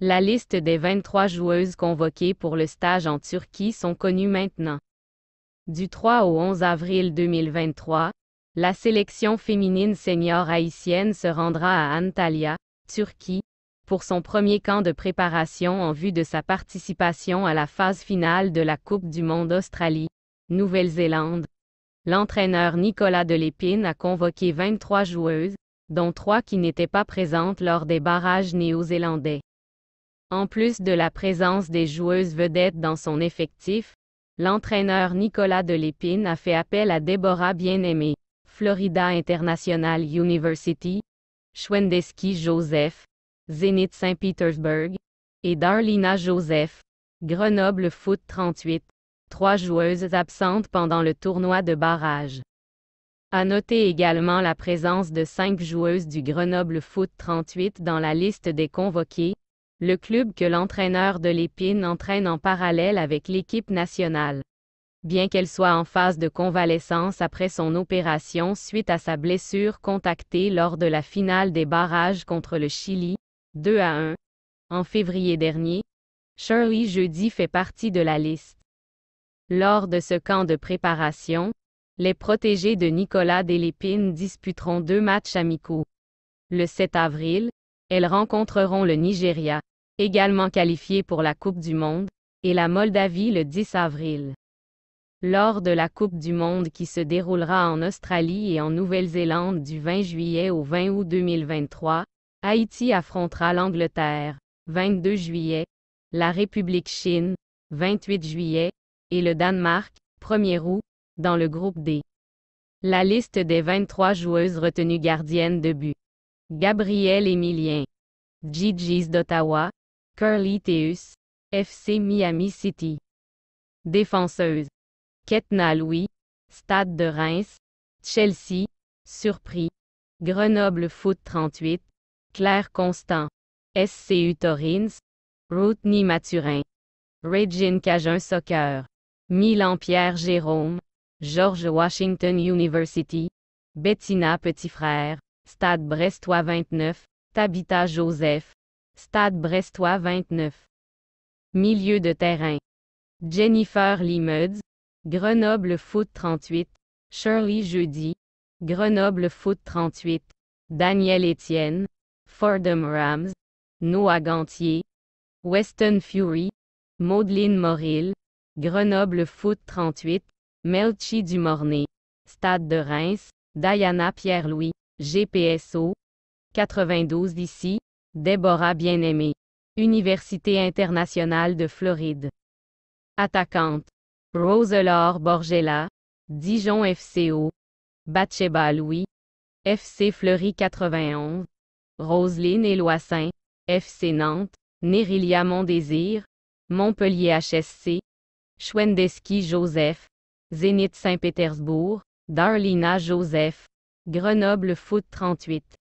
La liste des 23 joueuses convoquées pour le stage en Turquie sont connues maintenant. Du 3 au 11 avril 2023, la sélection féminine senior haïtienne se rendra à Antalya, Turquie, pour son premier camp de préparation en vue de sa participation à la phase finale de la Coupe du Monde Australie, Nouvelle-Zélande. L'entraîneur Nicolas Delépine a convoqué 23 joueuses, dont trois qui n'étaient pas présentes lors des barrages néo-zélandais. En plus de la présence des joueuses vedettes dans son effectif, l'entraîneur Nicolas Delépine a fait appel à Déborah Bien-Aimée, Florida International University, Schwendeski Joseph, Zénith saint petersburg et Darlina Joseph, Grenoble Foot 38, trois joueuses absentes pendant le tournoi de barrage. À noter également la présence de cinq joueuses du Grenoble Foot 38 dans la liste des convoquées, le club que l'entraîneur de l'épine entraîne en parallèle avec l'équipe nationale. Bien qu'elle soit en phase de convalescence après son opération suite à sa blessure contactée lors de la finale des barrages contre le Chili, 2 à 1, en février dernier, Shirley Jeudi fait partie de la liste. Lors de ce camp de préparation, les protégés de Nicolas Delépine disputeront deux matchs amicaux. Le 7 avril, elles rencontreront le Nigeria également qualifié pour la Coupe du Monde, et la Moldavie le 10 avril. Lors de la Coupe du Monde qui se déroulera en Australie et en Nouvelle-Zélande du 20 juillet au 20 août 2023, Haïti affrontera l'Angleterre, 22 juillet, la République Chine, 28 juillet, et le Danemark, 1er août, dans le groupe D. La liste des 23 joueuses retenues gardiennes de but. Gabrielle Emilien. Gigi's d'Ottawa, Curly Teus, FC Miami City. Défenseuse. Ketna Louis, Stade de Reims, Chelsea, Surpris, Grenoble Foot 38, Claire Constant, SCU Torins, Routny Maturin, Regine Cajun Soccer, Milan Pierre Jérôme, George Washington University, Bettina Petit Frère, Stade Brestois 29, Tabitha Joseph, Stade brestois 29. Milieu de terrain. Jennifer Limuds, Grenoble Foot 38. Shirley Jeudi, Grenoble Foot 38. Daniel Etienne, Fordham Rams, Noah Gantier, Weston Fury, Maudlin Moril, Grenoble Foot 38, Melchi Dumornay, Stade de Reims, Diana Pierre-Louis, GPSO, 92 d'ici, Déborah Bien-Aimée. Université internationale de Floride. Attaquante. Roselore Borgella. Dijon FCO. Batsheba Louis. FC Fleury 91. Roseline Loissin. FC Nantes. Nérilia Mondésir. Montpellier HSC. Schwendeski Joseph. Zénith Saint-Pétersbourg. Darlina Joseph. Grenoble Foot 38.